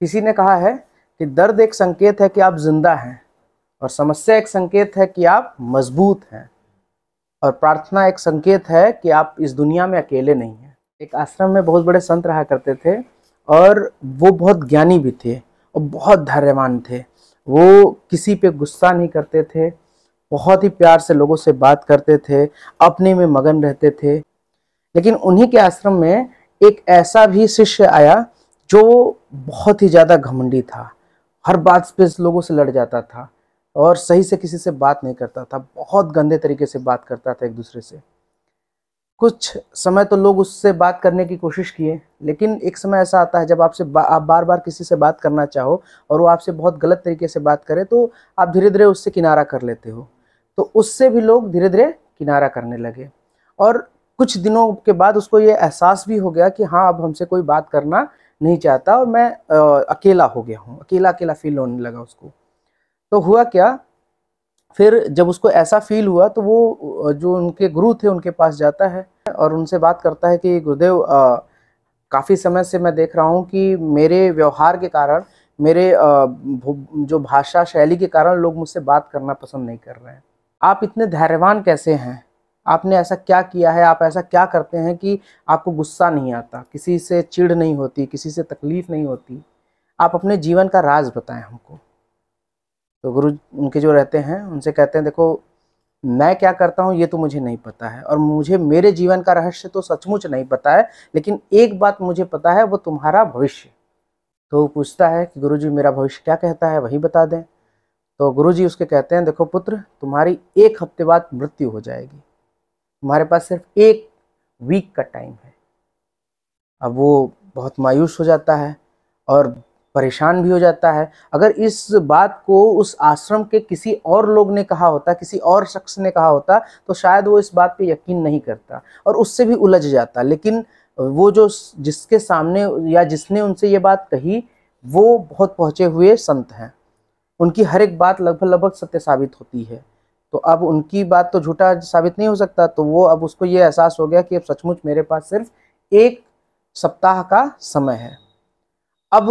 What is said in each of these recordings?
किसी ने कहा है कि दर्द एक संकेत है कि आप जिंदा हैं और समस्या एक संकेत है कि आप मजबूत हैं और प्रार्थना एक संकेत है कि आप इस दुनिया में अकेले नहीं हैं एक आश्रम में बहुत बड़े संत रहा करते थे और वो बहुत ज्ञानी भी थे और बहुत धैर्यवान थे वो किसी पे गुस्सा नहीं करते थे बहुत ही प्यार से लोगों से बात करते थे अपने में मगन रहते थे लेकिन उन्हीं के आश्रम में एक ऐसा भी शिष्य आया जो बहुत ही ज़्यादा घमंडी था हर बात पे लोगों से लड़ जाता था और सही से किसी से बात नहीं करता था बहुत गंदे तरीके से बात करता था एक दूसरे से कुछ समय तो लोग उससे बात करने की कोशिश किए लेकिन एक समय ऐसा आता है जब आपसे बा, आप बार बार किसी से बात करना चाहो और वो आपसे बहुत गलत तरीके से बात करे तो आप धीरे धीरे उससे किनारा कर लेते हो तो उससे भी लोग धीरे धीरे किनारा करने लगे और कुछ दिनों के बाद उसको ये एहसास भी हो गया कि हाँ अब हमसे कोई बात करना नहीं चाहता और मैं आ, अकेला हो गया हूँ अकेला अकेला फील होने लगा उसको तो हुआ क्या फिर जब उसको ऐसा फील हुआ तो वो जो उनके गुरु थे उनके पास जाता है और उनसे बात करता है कि गुरुदेव काफ़ी समय से मैं देख रहा हूँ कि मेरे व्यवहार के कारण मेरे आ, जो भाषा शैली के कारण लोग मुझसे बात करना पसंद नहीं कर रहे हैं आप इतने धैर्यवान कैसे हैं आपने ऐसा क्या किया है आप ऐसा क्या करते हैं कि आपको गुस्सा नहीं आता किसी से चिड़ नहीं होती किसी से तकलीफ नहीं होती आप अपने जीवन का राज बताएं हमको तो गुरु उनके जो रहते हैं उनसे कहते हैं देखो मैं क्या करता हूँ ये तो मुझे नहीं पता है और मुझे मेरे जीवन का रहस्य तो सचमुच नहीं पता है लेकिन एक बात मुझे पता है वो तुम्हारा भविष्य तो पूछता है कि गुरु मेरा भविष्य क्या कहता है वही बता दें तो गुरुजी उसके कहते हैं देखो पुत्र तुम्हारी एक हफ्ते बाद मृत्यु हो जाएगी तुम्हारे पास सिर्फ एक वीक का टाइम है अब वो बहुत मायूस हो जाता है और परेशान भी हो जाता है अगर इस बात को उस आश्रम के किसी और लोग ने कहा होता किसी और शख्स ने कहा होता तो शायद वो इस बात पे यकीन नहीं करता और उससे भी उलझ जाता लेकिन वो जो जिसके सामने या जिसने उनसे ये बात कही वो बहुत पहुँचे हुए संत हैं उनकी हर एक बात लगभग लगभग सत्य साबित होती है तो अब उनकी बात तो झूठा साबित नहीं हो सकता तो वो अब उसको ये एहसास हो गया कि अब सचमुच मेरे पास सिर्फ एक सप्ताह का समय है अब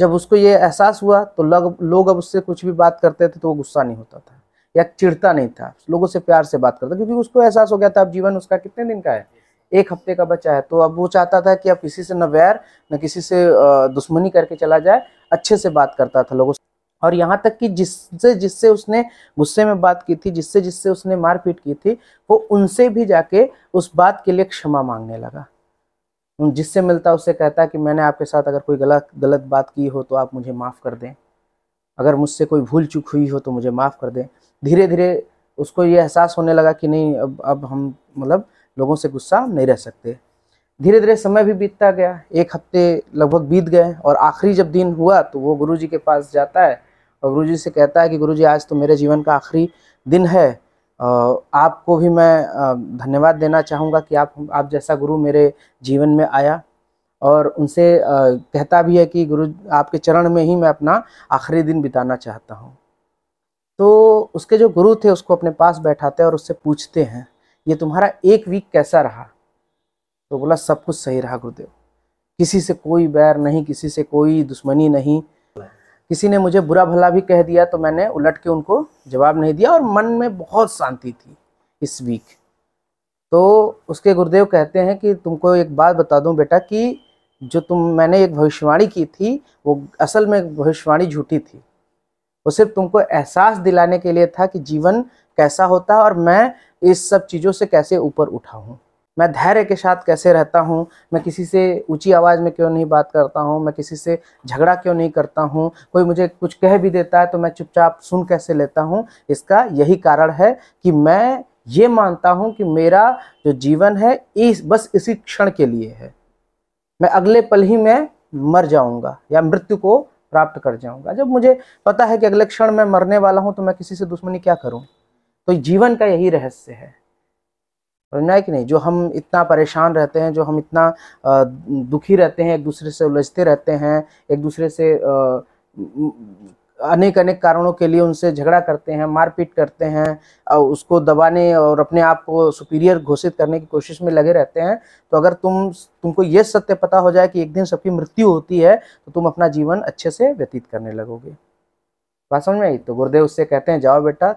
जब उसको ये एहसास हुआ तो लग, लोग अब उससे कुछ भी बात करते थे तो वो गुस्सा नहीं होता था या चिड़ता नहीं था लोगों से प्यार से बात करता क्योंकि उसको एहसास हो गया था अब जीवन उसका कितने दिन का है एक हफ्ते का बच्चा है तो अब वो चाहता था कि अब किसी से न वैर न किसी से दुश्मनी करके चला जाए अच्छे से बात करता था लोगों और यहाँ तक कि जिससे जिससे उसने गुस्से में बात की थी जिससे जिससे उसने मारपीट की थी वो उनसे भी जाके उस बात के लिए क्षमा मांगने लगा जिससे मिलता उससे कहता कि मैंने आपके साथ अगर कोई गलत गलत बात की हो तो आप मुझे माफ़ कर दें अगर मुझसे कोई भूल चूक हुई हो तो मुझे माफ़ कर दें धीरे धीरे उसको ये एहसास होने लगा कि नहीं अब अब हम मतलब लोगों से गुस्सा नहीं रह सकते धीरे धीरे समय भी बीतता गया एक हफ्ते लगभग बीत गए और आखिरी जब दिन हुआ तो वो गुरुजी के पास जाता है और गुरु से कहता है कि गुरु आज तो मेरे जीवन का आखिरी दिन है आपको भी मैं धन्यवाद देना चाहूँगा कि आप आप जैसा गुरु मेरे जीवन में आया और उनसे कहता भी है कि गुरु आपके चरण में ही मैं अपना आखिरी दिन बिताना चाहता हूँ तो उसके जो गुरु थे उसको अपने पास बैठाते हैं और उससे पूछते हैं ये तुम्हारा एक वीक कैसा रहा तो बोला सब कुछ सही रहा गुरुदेव किसी से कोई बैर नहीं किसी से कोई दुश्मनी नहीं किसी ने मुझे बुरा भला भी कह दिया तो मैंने उलट के उनको जवाब नहीं दिया और मन में बहुत शांति थी इस वीक तो उसके गुरुदेव कहते हैं कि तुमको एक बात बता दूं बेटा कि जो तुम मैंने एक भविष्यवाणी की थी वो असल में भविष्यवाणी झूठी थी वो सिर्फ तुमको एहसास दिलाने के लिए था कि जीवन कैसा होता है और मैं इस सब चीज़ों से कैसे ऊपर उठाऊँ मैं धैर्य के साथ कैसे रहता हूँ मैं किसी से ऊँची आवाज़ में क्यों नहीं बात करता हूँ मैं किसी से झगड़ा क्यों नहीं करता हूँ कोई मुझे कुछ कह भी देता है तो मैं चुपचाप सुन कैसे लेता हूँ इसका यही कारण है कि मैं ये मानता हूँ कि मेरा जो जीवन है इस बस इसी क्षण के लिए है मैं अगले पल ही में मर जाऊँगा या मृत्यु को प्राप्त कर जाऊँगा जब मुझे पता है कि अगले क्षण मैं मरने वाला हूँ तो मैं किसी से दुश्मनी क्या करूँ तो जीवन का यही रहस्य है ना कि नहीं जो हम इतना परेशान रहते हैं जो हम इतना दुखी रहते हैं एक दूसरे से उलझते रहते हैं एक दूसरे से अनेक अनेक कारणों के लिए उनसे झगड़ा करते हैं मारपीट करते हैं और उसको दबाने और अपने आप को सुपीरियर घोषित करने की कोशिश में लगे रहते हैं तो अगर तुम तुमको ये सत्य पता हो जाए कि एक दिन सबकी मृत्यु होती है तो तुम अपना जीवन अच्छे से व्यतीत करने लगोगे बात समझ में आई तो गुरुदेव उससे कहते हैं जाओ बेटा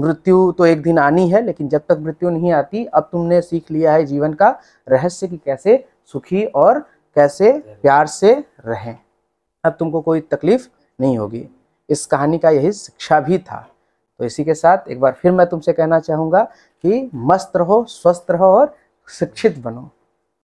मृत्यु तो एक दिन आनी है लेकिन जब तक मृत्यु नहीं आती अब तुमने सीख लिया है जीवन का रहस्य कि कैसे सुखी और कैसे प्यार से रहें अब तुमको कोई तकलीफ नहीं होगी इस कहानी का यही शिक्षा भी था तो इसी के साथ एक बार फिर मैं तुमसे कहना चाहूँगा कि मस्त रहो स्वस्थ रहो और शिक्षित बनो